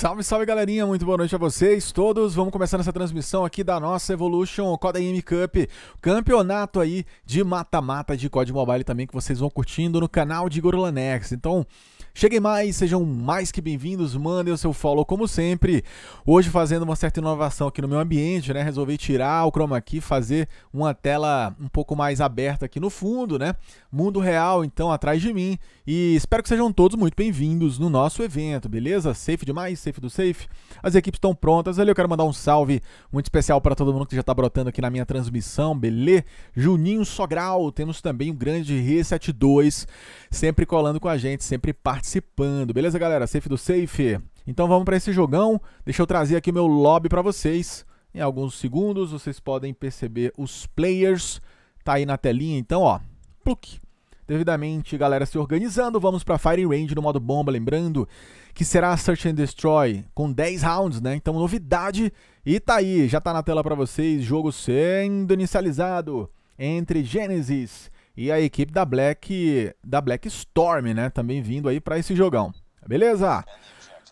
Salve, salve galerinha, muito boa noite a vocês todos. Vamos começar essa transmissão aqui da nossa Evolution Coda M Cup, campeonato aí de mata-mata de COD Mobile também que vocês vão curtindo no canal de Gorilla Next. Então, Cheguem mais, sejam mais que bem-vindos, mandem o seu follow como sempre. Hoje fazendo uma certa inovação aqui no meu ambiente, né? Resolvi tirar o chroma key, fazer uma tela um pouco mais aberta aqui no fundo, né? Mundo real, então, atrás de mim. E espero que sejam todos muito bem-vindos no nosso evento, beleza? Safe demais, safe do safe. As equipes estão prontas ali, eu quero mandar um salve muito especial para todo mundo que já está brotando aqui na minha transmissão, beleza? Juninho Sogral, temos também o grande Reset 2, sempre colando com a gente, sempre participando participando. Beleza, galera? Safe do safe. Então vamos para esse jogão. Deixa eu trazer aqui meu lobby para vocês. Em alguns segundos vocês podem perceber os players. Tá aí na telinha, então, ó. Pluk. Devidamente, galera, se organizando, vamos para Fire Range no modo bomba, lembrando que será Search and Destroy com 10 rounds, né? Então, novidade. E tá aí, já tá na tela para vocês, jogo sendo inicializado entre Genesis e a equipe da Black, da Black Storm, né? Também vindo aí para esse jogão. Beleza?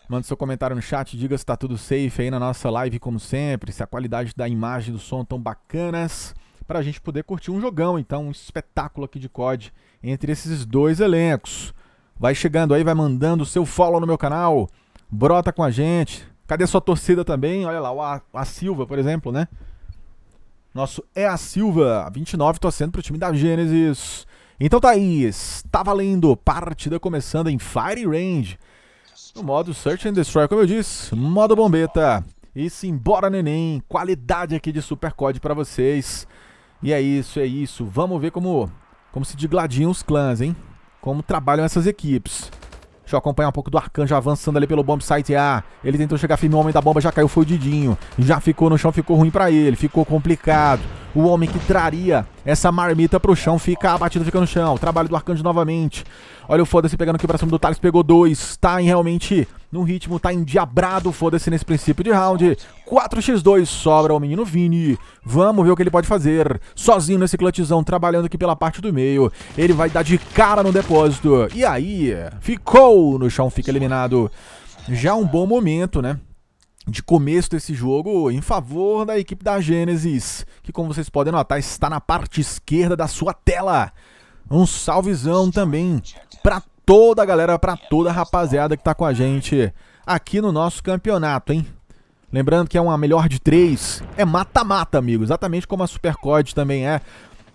Manda seu comentário no chat, diga se tá tudo safe aí na nossa live, como sempre, se a qualidade da imagem e do som tão bacanas, pra gente poder curtir um jogão, então, um espetáculo aqui de COD entre esses dois elencos. Vai chegando aí, vai mandando o seu follow no meu canal, brota com a gente. Cadê sua torcida também? Olha lá, a Silva, por exemplo, né? Nosso é a Silva, 29, torcendo pro time da Gênesis. Então, Thaís, tá valendo. Partida começando em Fire Range. No modo Search and Destroy, como eu disse, modo bombeta. E simbora, neném. Qualidade aqui de Super COD para vocês. E é isso, é isso. Vamos ver como, como se digladiam os clãs, hein? Como trabalham essas equipes. Deixa eu acompanhar um pouco do Arcanjo avançando ali pelo bomb site A. Ele tentou chegar firme, o homem da bomba já caiu, foi o Didinho. Já ficou no chão, ficou ruim para ele, ficou complicado. O homem que traria essa marmita pro chão fica abatido, fica no chão. Trabalho do Arcanjo novamente. Olha o foda-se pegando aqui pra cima do Thales, pegou dois. Tá em realmente num ritmo, tá endiabrado, foda-se nesse princípio de round. 4x2, sobra o menino Vini. Vamos ver o que ele pode fazer. Sozinho nesse clutchzão, trabalhando aqui pela parte do meio. Ele vai dar de cara no depósito. E aí, ficou no chão, fica eliminado. Já um bom momento, né? de começo desse jogo em favor da equipe da Gênesis, que como vocês podem notar está na parte esquerda da sua tela. Um salvezão também para toda a galera, para toda a rapaziada que está com a gente aqui no nosso campeonato, hein? Lembrando que é uma melhor de três, é mata-mata, amigo, exatamente como a Supercode também é.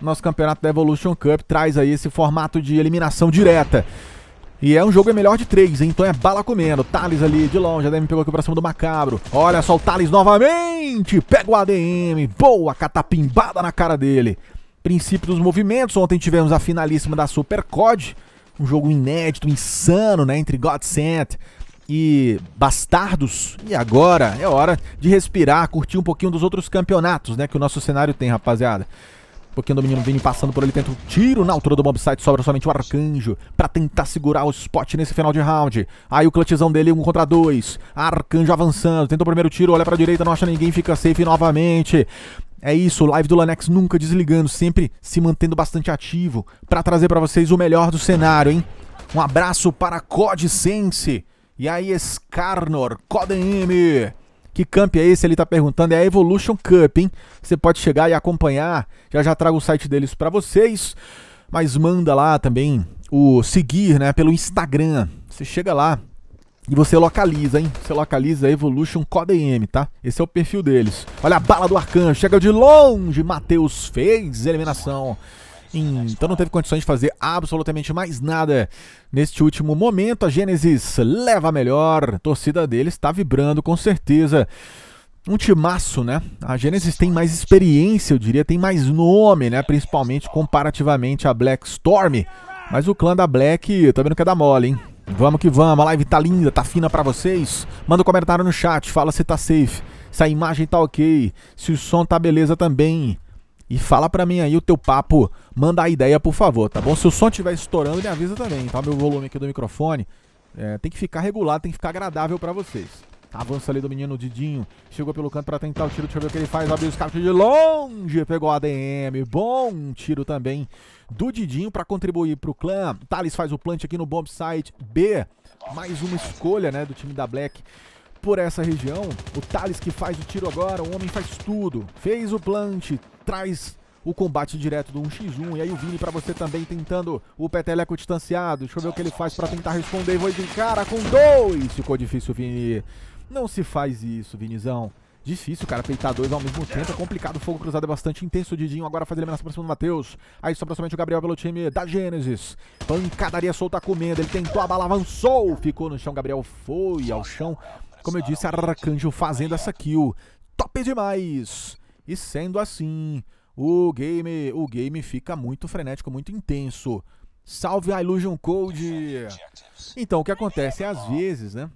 Nosso campeonato da Evolution Cup traz aí esse formato de eliminação direta. E é um jogo é melhor de três, hein? então é bala comendo. Thales ali de longe, a DM pegou aqui pra cima do Macabro. Olha só o Thales novamente, pega o ADM, boa catapimbada na cara dele. Princípio dos movimentos, ontem tivemos a finalíssima da Super COD, um jogo inédito, insano, né, entre Godsent e Bastardos. E agora é hora de respirar, curtir um pouquinho dos outros campeonatos, né, que o nosso cenário tem, rapaziada. Porque o do menino vem passando por ele tenta um tiro na altura do bombsite, sobra somente o Arcanjo para tentar segurar o spot nesse final de round. Aí o clutchzão dele, um contra dois. Arcanjo avançando, tenta o primeiro tiro, olha pra direita, não acha ninguém, fica safe novamente. É isso, live do Lanex nunca desligando, sempre se mantendo bastante ativo para trazer para vocês o melhor do cenário, hein? Um abraço para Code Sense e aí Scarnor, Codem M. Que camp é esse? Ele está perguntando. É a Evolution Cup, hein? Você pode chegar e acompanhar. Já já trago o site deles para vocês. Mas manda lá também o seguir, né? Pelo Instagram. Você chega lá e você localiza, hein? Você localiza a Evolution CodeM, tá? Esse é o perfil deles. Olha a bala do Arcanjo. Chega de longe. Matheus fez eliminação. Então não teve condições de fazer absolutamente mais nada. Neste último momento, a Gênesis leva a melhor. A torcida dele está vibrando com certeza. Um timaço, né? A Gênesis tem mais experiência, eu diria, tem mais nome, né? Principalmente comparativamente à Black Storm. Mas o clã da Black também não quer dar mole, hein? Vamos que vamos, a live tá linda, tá fina para vocês. Manda um comentário no chat, fala se tá safe, se a imagem tá ok, se o som tá beleza também. E fala pra mim aí o teu papo, manda a ideia por favor, tá bom? Se o som estiver estourando, me avisa também, tá? Meu volume aqui do microfone é, tem que ficar regulado, tem que ficar agradável para vocês. Avança ali do menino Didinho, chegou pelo canto para tentar o tiro, deixa eu ver o que ele faz, abriu os carros de longe, pegou a ADM, bom tiro também do Didinho para contribuir pro clã. Thales faz o plant aqui no bomb site B, mais uma escolha, né, do time da Black por essa região. O Thales que faz o tiro agora, o homem faz tudo. Fez o plant, traz o combate direto do 1x1. E aí o Vini pra você também tentando o Peteleco distanciado. Deixa eu ver o que ele faz pra tentar responder. Vou de cara com dois. Ficou difícil, Vini. Não se faz isso, Vinizão. Difícil, cara, peitar dois ao mesmo tempo. É complicado, o fogo cruzado é bastante intenso. O Didinho agora faz eliminação pra cima do Matheus. Aí sobra somente o Gabriel pelo time da Gênesis. Pancadaria solta comendo. Ele tentou a bala, avançou. Ficou no chão. Gabriel foi ao chão. Como eu disse, Arcanjo fazendo essa kill. Top demais! E sendo assim, o game, o game fica muito frenético, muito intenso. Salve a Illusion Code! Então, o que acontece é, às vezes, né?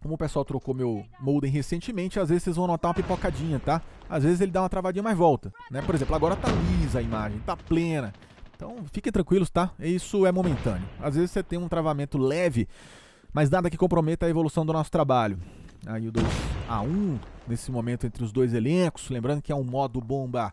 Como o pessoal trocou meu modem recentemente, às vezes vocês vão notar uma pipocadinha, tá? Às vezes ele dá uma travadinha mais volta, né? Por exemplo, agora tá lisa a imagem, tá plena. Então, fiquem tranquilos, tá? Isso é momentâneo. Às vezes você tem um travamento leve, mas nada que comprometa a evolução do nosso trabalho. Aí o dois a 1 nesse momento entre os dois elencos. Lembrando que é um modo bomba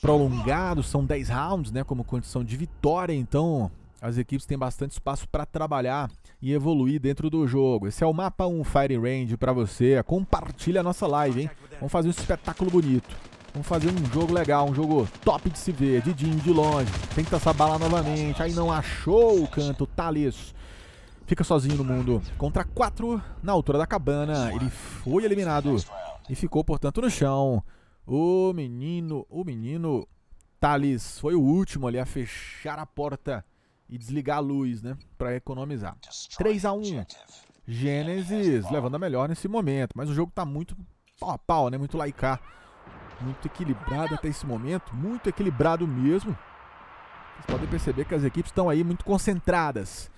prolongado, são 10 rounds, né, como condição de vitória, então as equipes têm bastante espaço para trabalhar e evoluir dentro do jogo. Esse é o mapa 1 Fire Range para você. Compartilha a nossa live, hein? Vamos fazer um espetáculo bonito. Vamos fazer um jogo legal, um jogo top de se ver, de din, de longe. Tenta essa bala novamente. Aí não achou o canto, Thales. Fica sozinho no mundo contra quatro na altura da cabana. Ele foi eliminado e ficou, portanto, no chão. O menino, o menino Thales foi o último ali a fechar a porta e desligar a luz, né? Para economizar. 3 a 1 Gênesis levando a melhor nesse momento, mas o jogo tá muito pau a pau, né? Muito laicar. Muito equilibrado até esse momento, muito equilibrado mesmo. Vocês podem perceber que as equipes estão aí muito concentradas.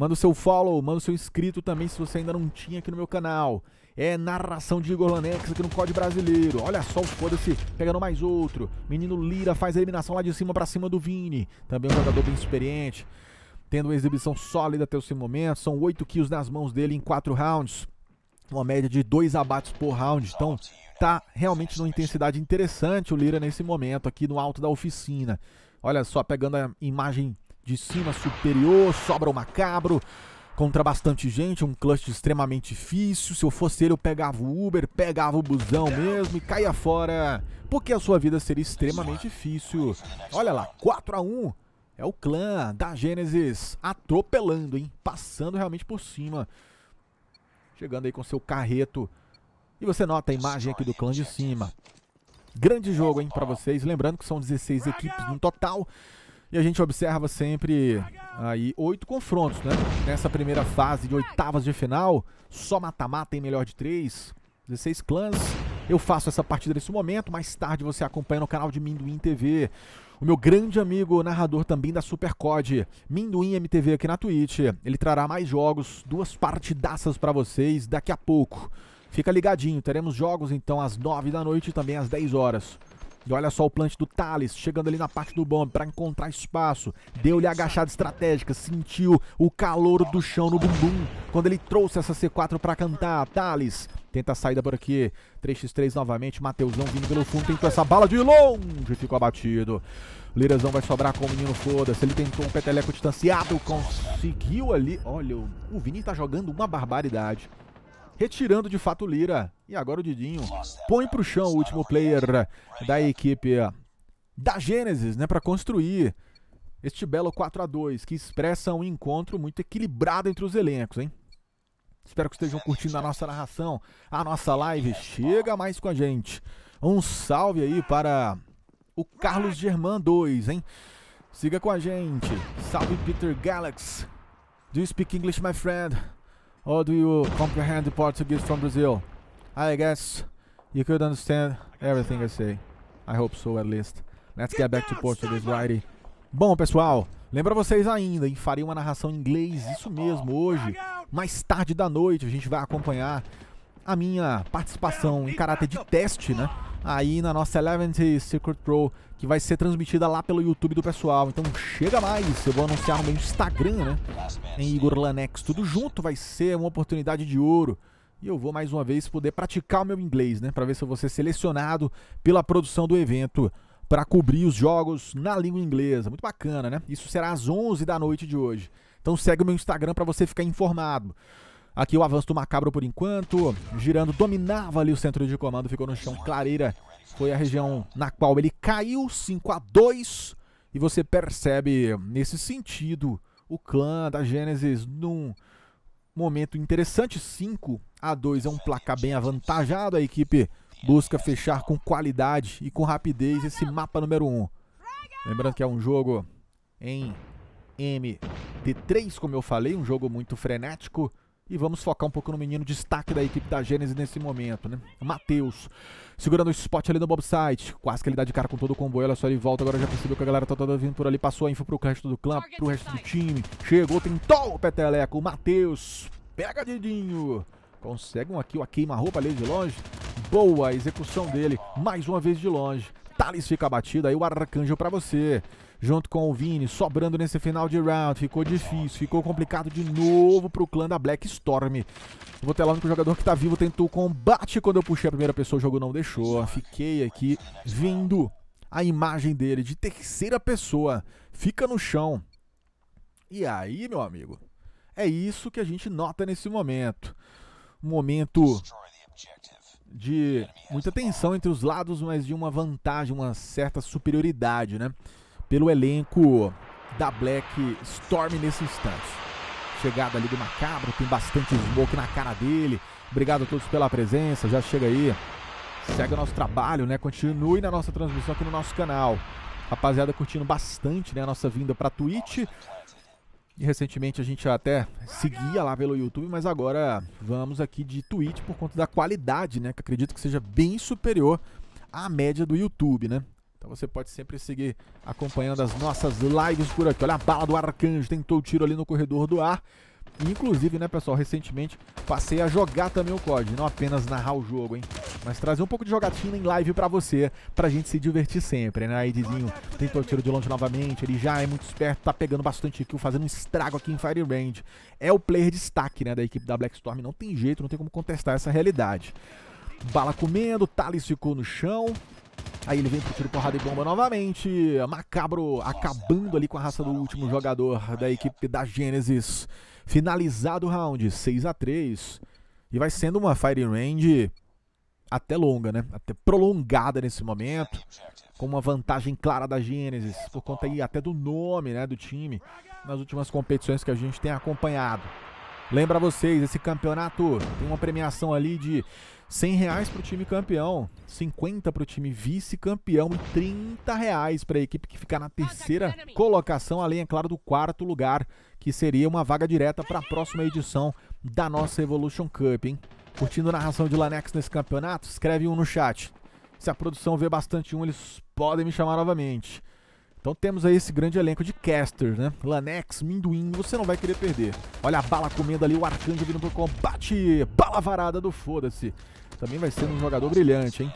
Manda o seu follow, manda o seu inscrito também se você ainda não tinha aqui no meu canal. É narração de Igor Lanex aqui no Código Brasileiro. Olha só o foda-se pegando mais outro. Menino Lira faz a eliminação lá de cima para cima do Vini. Também um jogador bem experiente. Tendo uma exibição sólida até o seu momento. São 8 kills nas mãos dele em 4 rounds. Uma média de 2 abates por round. Então tá realmente numa intensidade interessante o Lira nesse momento aqui no alto da oficina. Olha só, pegando a imagem de cima superior, sobra o macabro contra bastante gente, um clutch extremamente difícil. Se eu fosse ele, eu pegava o Uber, pegava o busão mesmo e caia fora, porque a sua vida seria extremamente difícil. Olha lá, 4 a 1 é o clã da Gênesis atropelando, hein? Passando realmente por cima. Chegando aí com seu carreto. E você nota a imagem aqui do clã de cima. Grande jogo, hein, para vocês. Lembrando que são 16 equipes no total. E a gente observa sempre aí oito confrontos, né? Nessa primeira fase de oitavas de final, só mata-mata em melhor de três, 16 clãs. Eu faço essa partida nesse momento, mais tarde você acompanha no canal de Minduim TV. O meu grande amigo, narrador também da Supercode, Minduim MTV aqui na Twitch. Ele trará mais jogos, duas partidaças para vocês daqui a pouco. Fica ligadinho, teremos jogos então às 9 da noite e também às 10 horas. E olha só o plant do Thales chegando ali na parte do bomb para encontrar espaço. Deu-lhe agachada estratégica, sentiu o calor do chão no bumbum quando ele trouxe essa C4 para cantar. Thales tenta a saída por aqui. 3x3 novamente. Mateusão vindo pelo fundo, tentou essa bala de longe, ficou abatido. Lirazão vai sobrar com o menino foda-se. Ele tentou um peteleco distanciado, conseguiu ali. Olha, o Vini tá jogando uma barbaridade retirando de fato o Lira. E agora o Didinho põe para o chão o último player da equipe ah, da Gênesis, né, para construir este belo 4 a 2 que expressa um encontro muito equilibrado entre os elencos, hein? Espero que estejam curtindo a nossa narração, a nossa live. Chega mais com a gente. Um salve aí para o Carlos German 2, hein? Siga com a gente. Salve Peter Galax. Do you speak English, my friend? Or do you comprehend Portuguese from Brazil? I guess you could understand everything I say. I hope so, at least. Let's get back to Portuguese, righty. Bom, pessoal, lembra vocês ainda, hein? Farei uma narração em inglês, isso mesmo, hoje. Mais tarde da noite a gente vai acompanhar a minha participação em caráter de teste, né? aí na nossa Eleventh Secret Pro, que vai ser transmitida lá pelo YouTube do pessoal. Então chega mais, eu vou anunciar no meu Instagram, né? Em Igor Lanex, tudo junto, vai ser uma oportunidade de ouro. E eu vou mais uma vez poder praticar o meu inglês, né? Para ver se eu vou ser selecionado pela produção do evento para cobrir os jogos na língua inglesa. Muito bacana, né? Isso será às 11 da noite de hoje. Então segue o meu Instagram para você ficar informado. Aqui o avanço do Macabro por enquanto. Girando, dominava ali o centro de comando, ficou no chão. Clareira foi a região na qual ele caiu, 5 a 2 E você percebe, nesse sentido, o clã da Gênesis num momento interessante. 5 a 2 é um placar bem avantajado. A equipe busca fechar com qualidade e com rapidez esse mapa número 1. Um. Lembrando que é um jogo em MD3, como eu falei, um jogo muito frenético e vamos focar um pouco no menino destaque da equipe da Gênesis nesse momento, né? Matheus, segurando o spot ali no bobsite. Quase que ele dá de cara com todo o comboio. Olha só, ele volta. Agora já percebeu que a galera tá toda vindo por ali. Passou a info pro resto do clã, pro resto do time. Chegou, tentou o peteleco. Matheus, pega Didinho. Consegue um aqui, o queima-roupa ali de longe. Boa a execução dele. Mais uma vez de longe. Thales fica batido. Aí o arcanjo para você junto com o Vini, sobrando nesse final de round. Ficou difícil, ficou complicado de novo pro clã da Black Storm. Vou ter lá o jogador que tá vivo, tentou combate quando eu puxei a primeira pessoa, o jogo não deixou. Fiquei aqui vendo a imagem dele de terceira pessoa. Fica no chão. E aí, meu amigo, é isso que a gente nota nesse momento. Um momento de muita tensão entre os lados, mas de uma vantagem, uma certa superioridade, né? pelo elenco da Black Storm nesse instante. Chegada ali do Macabro, tem bastante smoke na cara dele. Obrigado a todos pela presença, já chega aí. Segue o nosso trabalho, né? Continue na nossa transmissão aqui no nosso canal. Rapaziada curtindo bastante, né, a nossa vinda para Twitch. E recentemente a gente até seguia lá pelo YouTube, mas agora vamos aqui de Twitch por conta da qualidade, né? Que acredito que seja bem superior à média do YouTube, né? Então você pode sempre seguir acompanhando as nossas lives por aqui. Olha a bala do Arcanjo, tentou o tiro ali no corredor do ar. inclusive, né, pessoal, recentemente passei a jogar também o COD, não apenas narrar o jogo, hein? Mas trazer um pouco de jogatina em live para você, pra gente se divertir sempre, né? Aí Dizinho tentou o tiro de longe novamente, ele já é muito esperto, tá pegando bastante kill, fazendo um estrago aqui em Fire Range. É o player destaque, né, da equipe da Black Storm, não tem jeito, não tem como contestar essa realidade. Bala comendo, Thales ficou no chão, Aí ele vem pro tiro, porrada e bomba novamente. Macabro acabando ali com a raça do último jogador da equipe da Gênesis. Finalizado o round, 6 a 3 E vai sendo uma firing Range até longa, né? Até prolongada nesse momento. Com uma vantagem clara da Gênesis. Por conta aí até do nome né, do time. Nas últimas competições que a gente tem acompanhado. Lembra vocês, esse campeonato tem uma premiação ali de 100 reais para o time campeão, 50 para o time vice-campeão e 30 reais para a equipe que ficar na terceira colocação, além, é claro, do quarto lugar, que seria uma vaga direta para a próxima edição da nossa Evolution Cup, hein? Curtindo a narração de Lanex nesse campeonato? Escreve um no chat. Se a produção vê bastante um, eles podem me chamar novamente. Então temos aí esse grande elenco de casters, né? Lanex, Minduim, você não vai querer perder. Olha a bala comendo ali, o Arcanjo vindo pro combate. Bala varada do foda-se. Também vai ser um jogador brilhante, hein?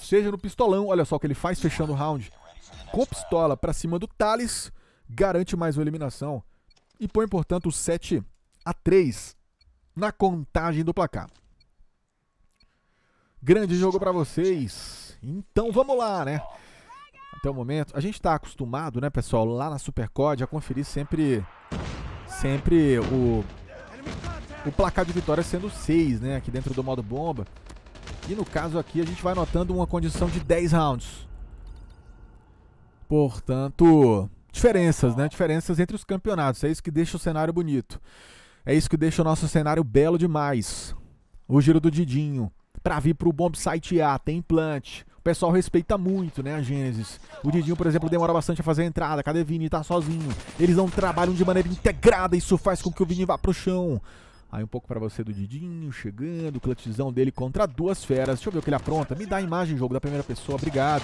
Seja no pistolão, olha só o que ele faz fechando o round. Com pistola pra cima do Thales, garante mais uma eliminação. E põe, portanto, 7 a 3 na contagem do placar. Grande jogo para vocês. Então vamos lá, né? até o momento. A gente está acostumado, né, pessoal, lá na Supercode a conferir sempre, sempre o, o placar de vitória sendo 6, né, aqui dentro do modo bomba. E no caso aqui a gente vai notando uma condição de 10 rounds. Portanto, diferenças, né? Diferenças entre os campeonatos. É isso que deixa o cenário bonito. É isso que deixa o nosso cenário belo demais. O giro do Didinho. Pra vir pro Bomb Site A, tem implante pessoal respeita muito, né, a Gênesis. O Didinho, por exemplo, demora bastante a fazer a entrada. Cadê Vini? Tá sozinho. Eles não trabalham de maneira integrada. Isso faz com que o Vini vá pro chão. Aí um pouco para você do Didinho, chegando, o clutchzão dele contra duas feras. Deixa eu ver o que ele apronta. Me dá a imagem, jogo, da primeira pessoa, obrigado.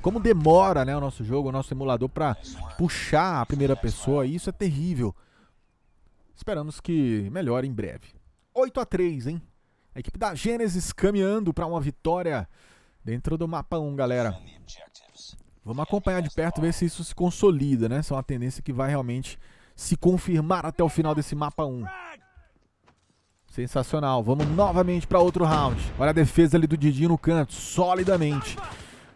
Como demora, né, o nosso jogo, o nosso emulador para puxar a primeira pessoa, isso é terrível. Esperamos que melhore em breve. 8 a 3 hein? A equipe da Gênesis caminhando para uma vitória dentro do mapa 1, galera. Vamos acompanhar de perto, ver se isso se consolida, né? Se é uma tendência que vai realmente se confirmar até o final desse mapa 1. Sensacional. Vamos novamente para outro round. Olha a defesa ali do Didinho no canto, solidamente.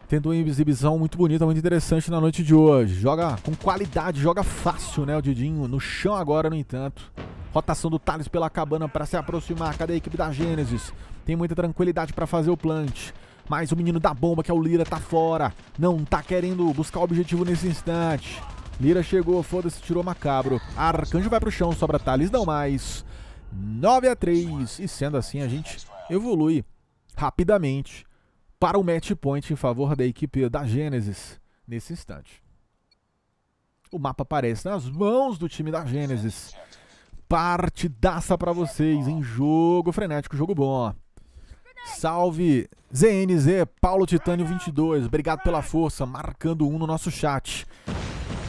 Tendo uma exibição muito bonita, muito interessante na noite de hoje. Joga com qualidade, joga fácil, né, o Didinho. No chão agora, no entanto. Rotação do Thales pela cabana para se aproximar. Cadê a equipe da Gênesis? Tem muita tranquilidade para fazer o plant. Mas o menino da bomba, que é o Lira, tá fora. Não tá querendo buscar o objetivo nesse instante. Lira chegou, foda-se, tirou macabro. Arcanjo vai pro chão, sobra Thales, não mais. 9 a 3 E sendo assim, a gente evolui rapidamente para o match point em favor da equipe da Gênesis nesse instante. O mapa aparece nas mãos do time da Gênesis. Partidaça para vocês, em jogo frenético, jogo bom. Salve ZNZ, Paulo Titânio 22. Obrigado pela força, marcando um no nosso chat.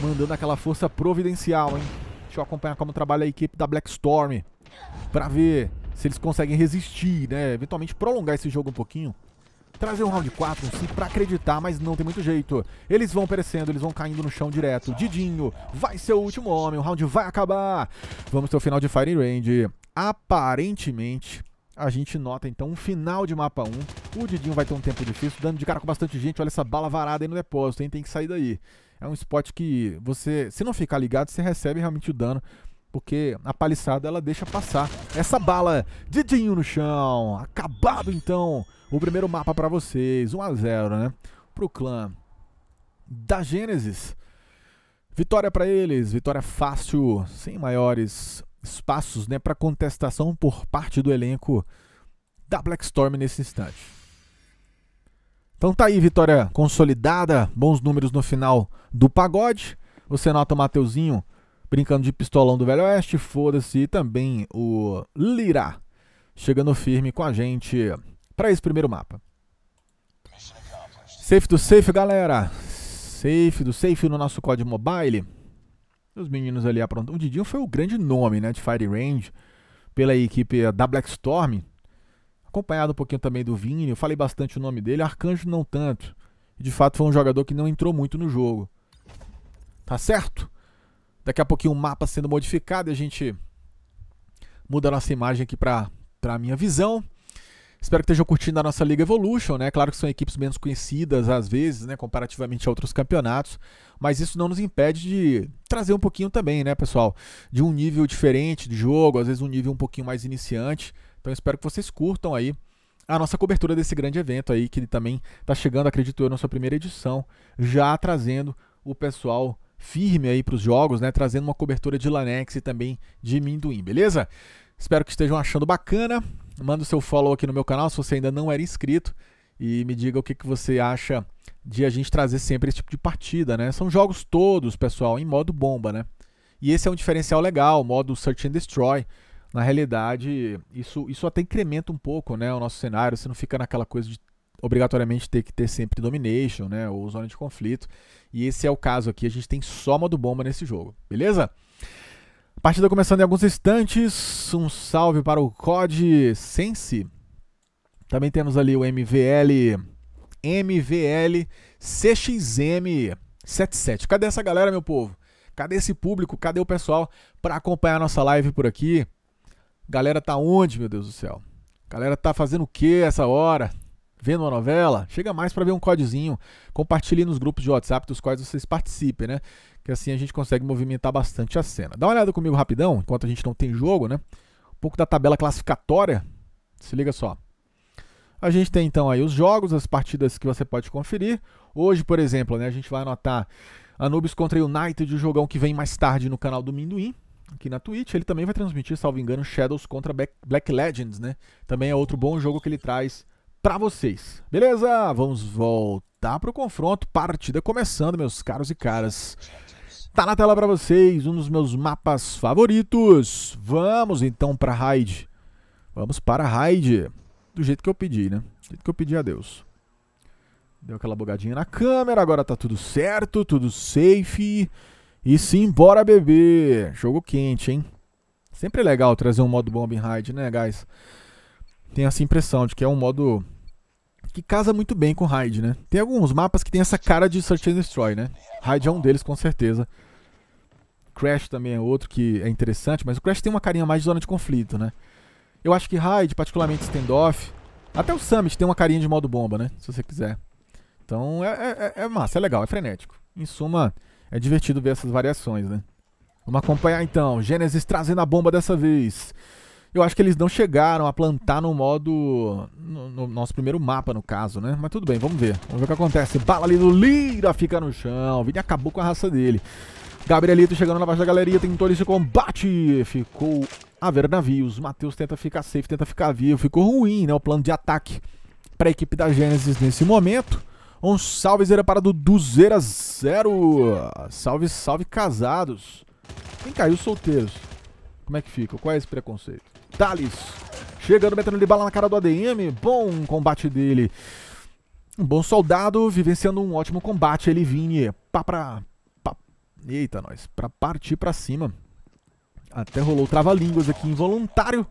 Mandando aquela força providencial, hein? Deixa eu acompanhar como trabalha a equipe da Black Storm para ver se eles conseguem resistir, né? Eventualmente prolongar esse jogo um pouquinho. Trazer um round 4, um 5 pra acreditar, mas não tem muito jeito. Eles vão perecendo, eles vão caindo no chão direto. Didinho vai ser o último homem, o round vai acabar. Vamos ter o final de Fire Range. Aparentemente, a gente nota então um final de mapa 1. O Didinho vai ter um tempo difícil, dando de cara com bastante gente. Olha essa bala varada aí no depósito, hein? Tem que sair daí. É um spot que você, se não ficar ligado, você recebe realmente o dano. Porque a paliçada ela deixa passar essa bala. Didinho no chão. Acabado então o primeiro mapa para vocês. 1 a 0 né? Pro clã da Gênesis. Vitória para eles, vitória fácil, sem maiores espaços né, para contestação por parte do elenco da Black Storm nesse instante. Então tá aí, vitória consolidada, bons números no final do pagode. Você nota o Mateuzinho brincando de pistolão do Velho Oeste, foda-se, e também o Lira chegando firme com a gente para esse primeiro mapa. Safe do safe, galera. Safe do safe no nosso código mobile. Os meninos ali aprontam. O Didinho foi o grande nome né, de Fire Range pela equipe eh, da Black Storm. Acompanhado um pouquinho também do Vini, eu falei bastante o nome dele, Arcanjo não tanto. De fato foi um jogador que não entrou muito no jogo. Tá certo? Daqui a pouquinho o mapa sendo modificado e a gente muda a nossa imagem aqui para a minha visão. Espero que estejam curtindo a nossa Liga Evolution, né? Claro que são equipes menos conhecidas às vezes, né, comparativamente a outros campeonatos, mas isso não nos impede de trazer um pouquinho também, né, pessoal, de um nível diferente de jogo, às vezes um nível um pouquinho mais iniciante. Então espero que vocês curtam aí a nossa cobertura desse grande evento aí que também está chegando, acredito eu, na sua primeira edição, já trazendo o pessoal firme aí para os jogos, né? Trazendo uma cobertura de Lanex e também de Minduim, beleza? Espero que estejam achando bacana manda o seu follow aqui no meu canal se você ainda não era inscrito e me diga o que, que você acha de a gente trazer sempre esse tipo de partida, né? São jogos todos, pessoal, em modo bomba, né? E esse é um diferencial legal, modo Search and Destroy. Na realidade, isso, isso até incrementa um pouco né, o nosso cenário, você não fica naquela coisa de obrigatoriamente ter que ter sempre domination, né, ou zona de conflito. E esse é o caso aqui, a gente tem só modo bomba nesse jogo, beleza? A partida começando em alguns instantes. Um salve para o COD Sense. Também temos ali o MVL. MVL CXM 77. Cadê essa galera, meu povo? Cadê esse público? Cadê o pessoal para acompanhar nossa live por aqui? Galera tá onde, meu Deus do céu? Galera tá fazendo o que essa hora? Vendo uma novela? Chega mais para ver um codezinho. Compartilhe nos grupos de WhatsApp dos quais vocês participem, né? que assim a gente consegue movimentar bastante a cena. Dá uma olhada comigo rapidão, enquanto a gente não tem jogo, né? Um pouco da tabela classificatória. Se liga só. A gente tem então aí os jogos, as partidas que você pode conferir. Hoje, por exemplo, né, a gente vai anotar Anubis contra United, o jogão que vem mais tarde no canal do Minduin, aqui na Twitch. Ele também vai transmitir, salvo engano, Shadows contra Black Legends, né? Também é outro bom jogo que ele traz para vocês. Beleza? Vamos voltar pro confronto. Partida começando, meus caros e caras. Tá na tela para vocês, um dos meus mapas favoritos. Vamos então para raid. Vamos para raid. Do jeito que eu pedi, né? Do jeito que eu pedi a Deus. Deu aquela bugadinha na câmera, agora tá tudo certo, tudo safe. E sim, bora beber. Jogo quente, hein? Sempre é legal trazer um modo bomb em raid, né, guys? Tem essa impressão de que é um modo que casa muito bem com raid, né? Tem alguns mapas que tem essa cara de Search and Destroy, né? Raid é um deles, com certeza. Crash também é outro que é interessante, mas o Crash tem uma carinha mais de zona de conflito, né? Eu acho que Raid, particularmente Standoff, até o Summit tem uma carinha de modo bomba, né? Se você quiser. Então é, é, é, é massa, é legal, é frenético. Em suma, é divertido ver essas variações, né? Vamos acompanhar então. Genesis trazendo a bomba dessa vez. Eu acho que eles não chegaram a plantar no modo. No, no, nosso primeiro mapa, no caso, né? Mas tudo bem, vamos ver. Vamos ver o que acontece. Bala ali do Lira fica no chão. O Vini acabou com a raça dele. Gabrielito chegando na baixa da galeria, tentou esse combate. Ficou a ver navios. Matheus tenta ficar safe, tenta ficar vivo. Ficou ruim, né? O plano de ataque para a equipe da Gênesis nesse momento. Um salve, zera para do Duzeira Zero. Salve, salve, casados. Quem caiu, solteiros. Como é que fica? Qual é esse preconceito? Thales. Chegando, metendo de bala na cara do ADM. Bom combate dele. Um bom soldado, vivenciando um ótimo combate. Ele vinha pá pra, Eita, nós. Pra partir pra cima. Até rolou trava-línguas aqui involuntário.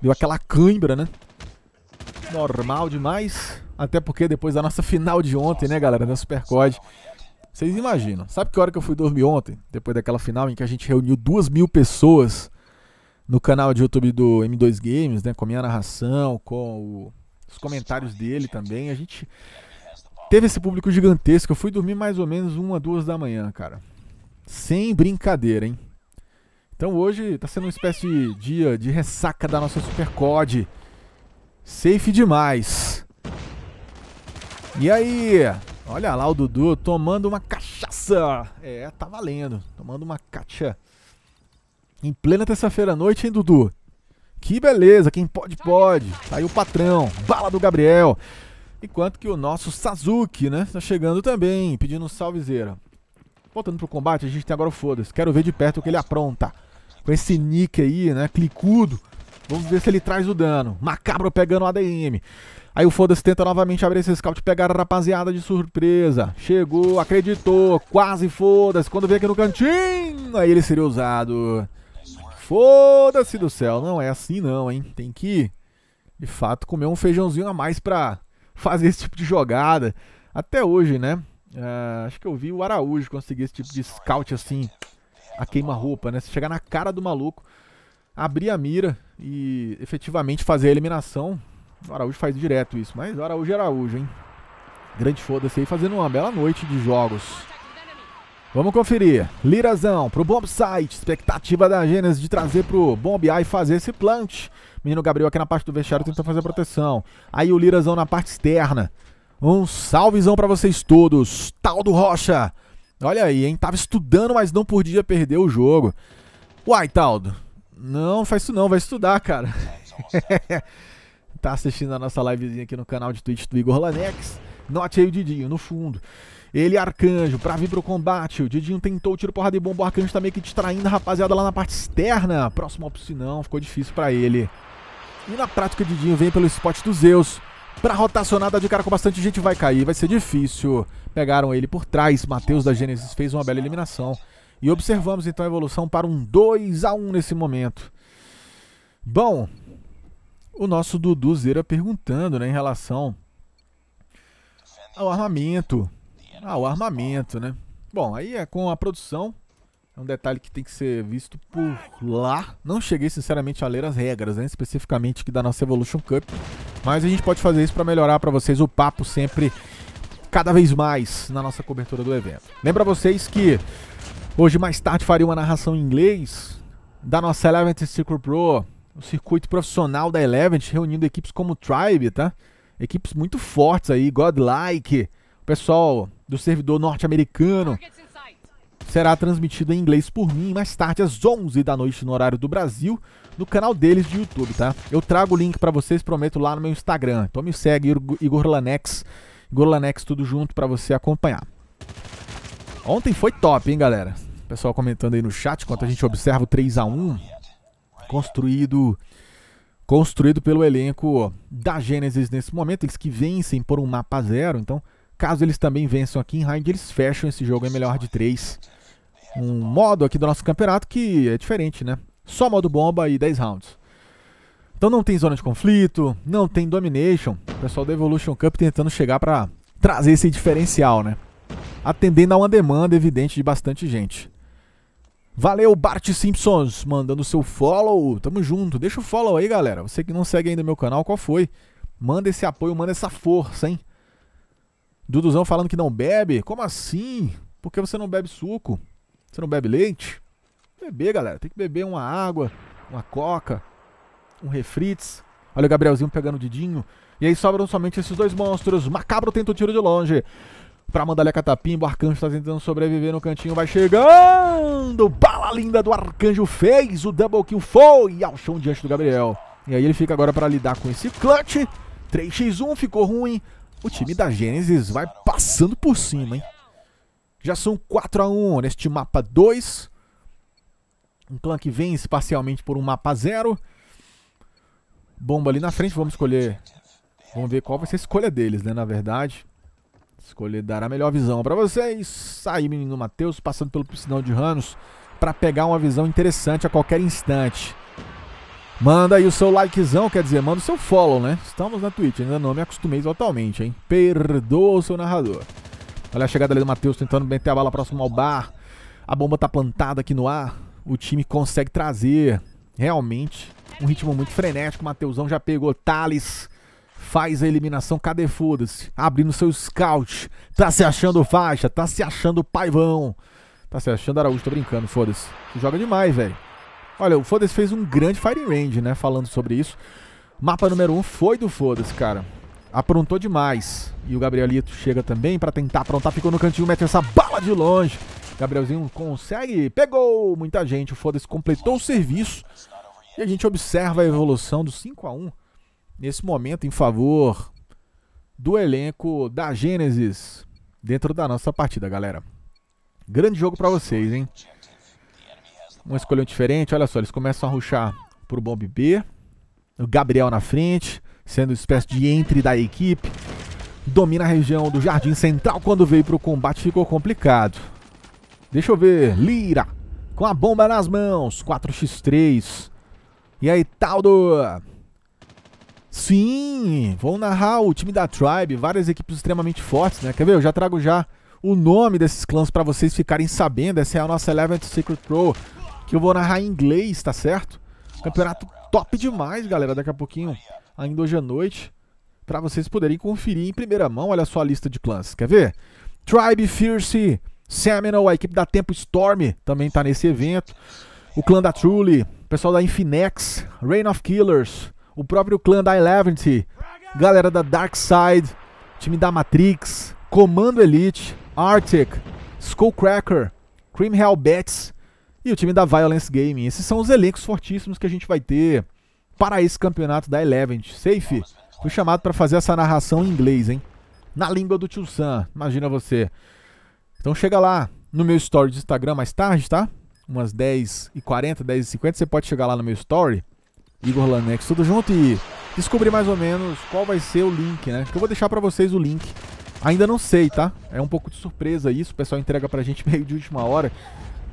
Deu aquela cãibra, né? Normal demais. Até porque depois da nossa final de ontem, né, galera? Da Supercode. Vocês imaginam. Sabe que hora que eu fui dormir ontem? Depois daquela final em que a gente reuniu duas mil pessoas no canal de YouTube do M2 Games, né? Com a minha narração, com o... os comentários dele também. A gente teve esse público gigantesco. Eu fui dormir mais ou menos uma, duas da manhã, cara. Sem brincadeira, hein? Então hoje está sendo uma espécie de dia de ressaca da nossa Super Safe demais. E aí? Olha lá o Dudu tomando uma cachaça. É, tá valendo. Tomando uma cacha. Em plena terça-feira à noite, hein, Dudu? Que beleza. Quem pode, pode. Tá aí o patrão. Bala do Gabriel. Enquanto que o nosso Sazuki, né? Tá chegando também, pedindo um salvezeira. Voltando pro combate, a gente tem agora o foda-se. Quero ver de perto o que ele apronta. Com esse nick aí, né? Clicudo. Vamos ver se ele traz o dano. Macabro pegando o ADM. Aí o Foda-se tenta novamente abrir esse scout e pegar a rapaziada de surpresa. Chegou, acreditou, quase foda-se. Quando vem aqui no cantinho, aí ele seria usado. Foda-se do céu, não é assim não, hein? Tem que, de fato, comer um feijãozinho a mais pra fazer esse tipo de jogada. Até hoje, né? Uh, acho que eu vi o Araújo conseguir esse tipo de scout assim, a queima-roupa, né? Se chegar na cara do maluco, abrir a mira e efetivamente fazer a eliminação. O Araújo faz direto isso, mas o Araújo é Araújo, hein? Grande foda-se aí, fazendo uma bela noite de jogos. Vamos conferir. Lirazão pro Bomb Site. Expectativa da Gênesis de trazer pro Bomb A e fazer esse plant. Menino Gabriel aqui na parte do vestiário tentando fazer a proteção. Aí o Lirazão na parte externa. Um salvezão para vocês todos. Tal do Rocha. Olha aí, hein? Tava estudando, mas não podia perder o jogo. Uai, Taldo. Não, faz isso não, vai estudar, cara. tá assistindo a nossa livezinha aqui no canal de Twitch do Igor Lanex. Note aí o Didinho, no fundo. Ele arcanjo, pra vir pro combate. O Didinho tentou o tiro, porrada de bomba. O arcanjo tá meio que distraindo a rapaziada lá na parte externa. Próximo opção não, ficou difícil para ele. E na prática, o Didinho vem pelo spot do Zeus. Pra rotacionada de cara com bastante gente vai cair, vai ser difícil. Pegaram ele por trás, Matheus da Gênesis fez uma bela eliminação. E observamos então a evolução para um 2 a 1 nesse momento. Bom, o nosso Dudu Zera perguntando né, em relação ao armamento. Ao ah, armamento, né? Bom, aí é com a produção. É um detalhe que tem que ser visto por lá. Não cheguei, sinceramente, a ler as regras, né? Especificamente que da nossa Evolution Cup. Mas a gente pode fazer isso para melhorar para vocês o papo sempre cada vez mais na nossa cobertura do evento. Lembra vocês que hoje mais tarde faria uma narração em inglês da nossa Eleven Circuit Pro, o circuito profissional da Eleven, reunindo equipes como Tribe, tá? Equipes muito fortes aí, Godlike, o pessoal do servidor norte-americano será transmitido em inglês por mim mais tarde às 11 da noite no horário do Brasil, no canal deles de YouTube, tá? Eu trago o link para vocês, prometo lá no meu Instagram. Então me segue Igor Lanex, Igor Lanex tudo junto para você acompanhar. Ontem foi top, hein, galera? pessoal comentando aí no chat, enquanto a gente observa o 3 a 1 construído construído pelo elenco da Gênesis nesse momento, eles que vencem por um mapa zero, então caso eles também vençam aqui em Hind, eles fecham esse jogo em é melhor de três um modo aqui do nosso campeonato que é diferente, né? Só modo bomba e 10 rounds. Então não tem zona de conflito, não tem domination. O pessoal do Evolution Cup tentando chegar para trazer esse diferencial, né? Atendendo a uma demanda evidente de bastante gente. Valeu, Bart Simpsons, mandando seu follow. Tamo junto. Deixa o follow aí, galera. Você que não segue ainda meu canal, qual foi? Manda esse apoio, manda essa força, hein? Duduzão falando que não bebe? Como assim? Por que você não bebe suco? Você não bebe leite? Beber, galera. Tem que beber uma água, uma coca, um refritz. Olha o Gabrielzinho pegando o Didinho. E aí sobram somente esses dois monstros. Macabro tenta o tiro de longe. Pra mandar a o Arcanjo tá tentando sobreviver no cantinho, vai chegando! Bala linda do Arcanjo fez, o double kill foi ao chão diante do Gabriel. E aí ele fica agora para lidar com esse clutch. 3x1 ficou ruim. O time da Gênesis vai passando por cima, hein? Já são 4 a 1 neste mapa 2. Um clã que vem espacialmente por um mapa 0. Bomba ali na frente, vamos escolher... Vamos ver qual vai ser a escolha deles, né, na verdade. Escolher dar a melhor visão para vocês. Sai, menino Matheus, passando pelo piscinão de Ranos para pegar uma visão interessante a qualquer instante. Manda aí o seu likezão, quer dizer, manda o seu follow, né? Estamos na Twitch, ainda não me acostumei totalmente, hein? Perdoa o seu narrador. Olha a chegada ali do Matheus tentando meter a bala próximo ao bar. A bomba tá plantada aqui no ar. O time consegue trazer realmente um ritmo muito frenético. Mateusão já pegou Thales. Faz a eliminação, cadê foda-se? Abrindo seu scout. Tá se achando faixa, tá se achando paivão. Tá se achando Araújo, tô brincando, foda-se. Joga demais, velho. Olha, o Foda-se fez um grande Fire Range, né? Falando sobre isso. Mapa número 1 um foi do Foda-se, cara aprontou demais. E o Gabrielito chega também para tentar aprontar, ficou no cantinho, mete essa bala de longe. Gabrielzinho consegue, pegou muita gente, o Foda-se completou o serviço. E a gente observa a evolução do 5 a 1 nesse momento em favor do elenco da Gênesis dentro da nossa partida, galera. Grande jogo para vocês, hein? uma escolha diferente, olha só, eles começam a ruxar pro bomb B. O Gabriel na frente sendo espécie de entre da equipe. Domina a região do Jardim Central. Quando veio para o combate, ficou complicado. Deixa eu ver. Lira com a bomba nas mãos. 4x3. E aí, Taldo? Sim, vou narrar o time da Tribe. Várias equipes extremamente fortes, né? Quer ver? Eu já trago já o nome desses clãs para vocês ficarem sabendo. Essa é a nossa eleventh Secret Pro, que eu vou narrar em inglês, tá certo? Campeonato top demais, galera. Daqui a pouquinho ainda hoje à noite, para vocês poderem conferir em primeira mão. Olha só a lista de clãs, quer ver? Tribe Fierce, Seminole, a equipe da Tempo Storm também está nesse evento. O clã da Truly, o pessoal da Infinex, Reign of Killers, o próprio clã da Eleventy, galera da Dark Side, time da Matrix, Comando Elite, Arctic, Skullcracker, Cream Hell Bats e o time da Violence Gaming. Esses são os elencos fortíssimos que a gente vai ter para esse campeonato da Eleven. Safe, fui chamado para fazer essa narração em inglês, hein? Na língua do tio Sam, imagina você. Então chega lá no meu story do Instagram mais tarde, tá? Umas 10h40, 10h50, você pode chegar lá no meu story. Igor Lanex, tudo junto e descobrir mais ou menos qual vai ser o link, né? Que eu vou deixar para vocês o link. Ainda não sei, tá? É um pouco de surpresa isso, o pessoal entrega pra gente meio de última hora,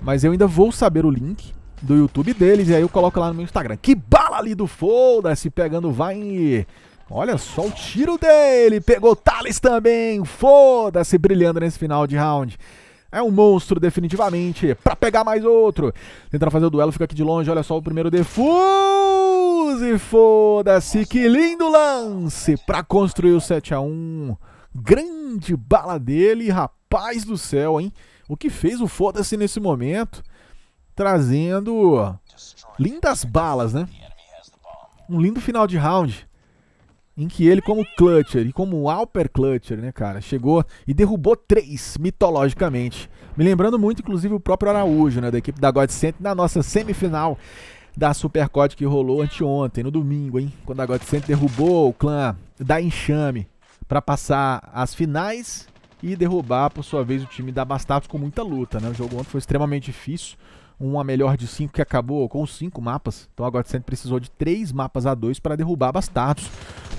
mas eu ainda vou saber o link do YouTube deles e aí eu coloco lá no meu Instagram. Que bala ali do Foda-se, pegando vai. Olha só o tiro dele, pegou Thales também, foda-se, brilhando nesse final de round. É um monstro, definitivamente, pra pegar mais outro. Tentando fazer o duelo, fica aqui de longe, olha só o primeiro defuse, foda-se, que lindo lance pra construir o 7x1. Grande bala dele, rapaz do céu, hein? O que fez o foda-se nesse momento? trazendo lindas balas, né? Um lindo final de round em que ele, como Clutcher e como Alper Clutcher, né, cara, chegou e derrubou três, mitologicamente. Me lembrando muito, inclusive, o próprio Araújo, né, da equipe da God Center, na nossa semifinal da Supercode que rolou anteontem, no domingo, hein, quando a God Center derrubou o clã da Enxame para passar as finais e derrubar, por sua vez, o time da Bastardos com muita luta, né. O jogo ontem foi extremamente difícil uma melhor de 5 que acabou com 5 mapas. Então agora God Send precisou de 3 mapas a 2 para derrubar Bastardos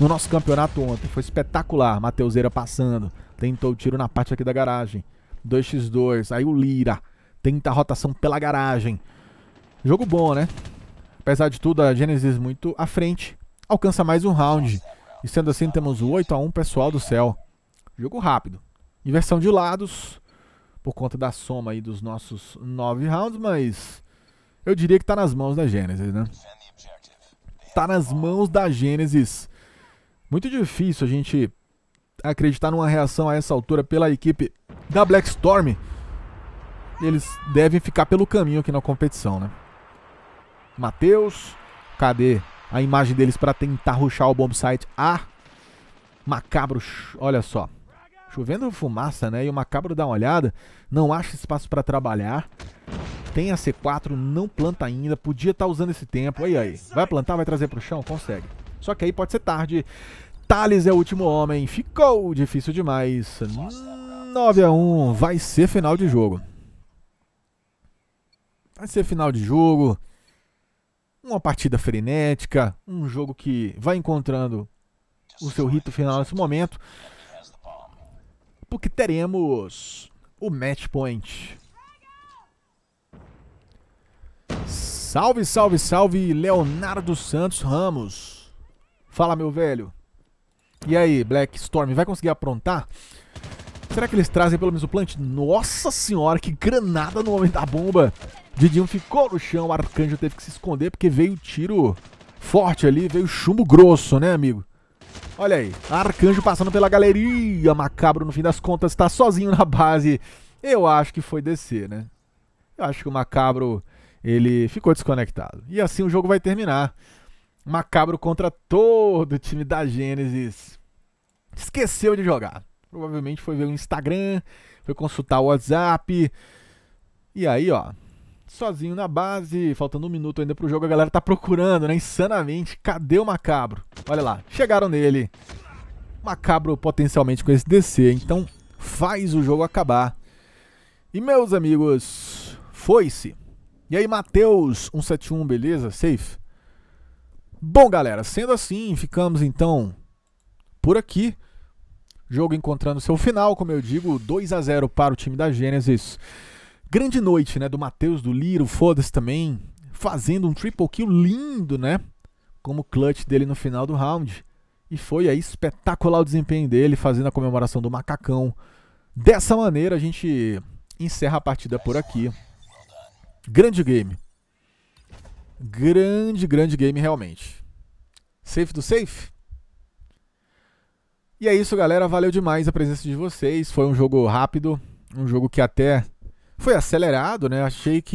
no nosso campeonato ontem. Foi espetacular. Mateuseira passando. Tentou o tiro na parte aqui da garagem. 2x2. Aí o Lira tenta a rotação pela garagem. Jogo bom, né? Apesar de tudo, a Genesis muito à frente. Alcança mais um round. E sendo assim, temos o 8x1 pessoal do céu. Jogo rápido. Inversão de lados por conta da soma aí dos nossos nove rounds, mas eu diria que tá nas mãos da Gênesis, né? Tá nas mãos da Gênesis. Muito difícil a gente acreditar numa reação a essa altura pela equipe da Black Storm. Eles devem ficar pelo caminho aqui na competição, né? Matheus, cadê a imagem deles para tentar ruxar o bombsite A? Ah, macabro, olha só. Chovendo fumaça, né? E o Macabro dá uma olhada, não acha espaço para trabalhar. Tem a C4, não planta ainda, podia estar tá usando esse tempo. Aí, aí, vai plantar, vai trazer pro chão? Consegue. Só que aí pode ser tarde. Thales é o último homem, ficou difícil demais. 9 a 1 vai ser final de jogo. Vai ser final de jogo. Uma partida frenética, um jogo que vai encontrando o seu rito final nesse momento porque teremos o match point. Salve, salve, salve, Leonardo Santos Ramos. Fala, meu velho. E aí, Black Storm, vai conseguir aprontar? Será que eles trazem pelo menos o plant? Nossa senhora, que granada no momento da bomba. Didinho ficou no chão, o Arcanjo teve que se esconder porque veio tiro forte ali, veio chumbo grosso, né, amigo? Olha aí, Arcanjo passando pela galeria. Macabro, no fim das contas, está sozinho na base. Eu acho que foi descer, né? Eu acho que o Macabro, ele ficou desconectado. E assim o jogo vai terminar. Macabro contra todo o time da Gênesis. Esqueceu de jogar. Provavelmente foi ver o Instagram, foi consultar o WhatsApp. E aí, ó, sozinho na base, faltando um minuto ainda pro jogo, a galera tá procurando, né, insanamente, cadê o Macabro? Olha lá, chegaram nele. Macabro potencialmente com esse DC, então faz o jogo acabar. E meus amigos, foi-se. E aí, Matheus 171, beleza? Safe? Bom, galera, sendo assim, ficamos então por aqui. Jogo encontrando seu final, como eu digo, 2 a 0 para o time da Gênesis. Grande noite, né? Do Matheus, do Liro, foda-se também. Fazendo um triple kill lindo, né? Como clutch dele no final do round. E foi aí espetacular o desempenho dele, fazendo a comemoração do macacão. Dessa maneira a gente encerra a partida por aqui. Grande game. Grande, grande game realmente. Safe do safe? E é isso, galera. Valeu demais a presença de vocês. Foi um jogo rápido, um jogo que até foi acelerado, né? Achei que